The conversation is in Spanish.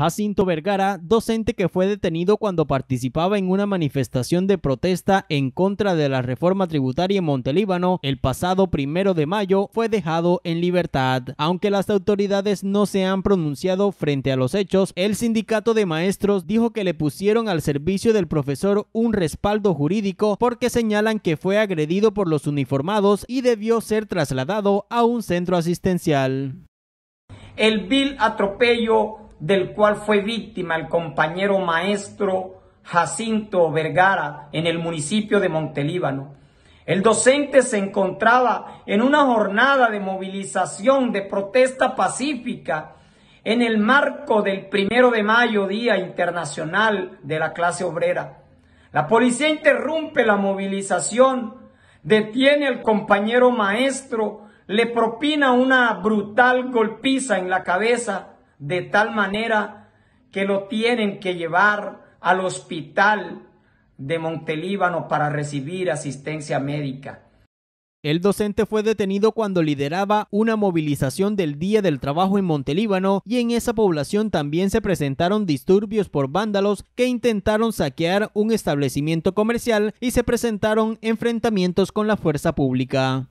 Jacinto Vergara, docente que fue detenido cuando participaba en una manifestación de protesta en contra de la reforma tributaria en Montelíbano el pasado primero de mayo, fue dejado en libertad. Aunque las autoridades no se han pronunciado frente a los hechos, el sindicato de maestros dijo que le pusieron al servicio del profesor un respaldo jurídico porque señalan que fue agredido por los uniformados y debió ser trasladado a un centro asistencial. El vil atropello del cual fue víctima el compañero maestro Jacinto Vergara en el municipio de Montelíbano. El docente se encontraba en una jornada de movilización de protesta pacífica en el marco del primero de mayo, Día Internacional de la Clase Obrera. La policía interrumpe la movilización, detiene al compañero maestro, le propina una brutal golpiza en la cabeza de tal manera que lo tienen que llevar al hospital de Montelíbano para recibir asistencia médica. El docente fue detenido cuando lideraba una movilización del Día del Trabajo en Montelíbano y en esa población también se presentaron disturbios por vándalos que intentaron saquear un establecimiento comercial y se presentaron enfrentamientos con la fuerza pública.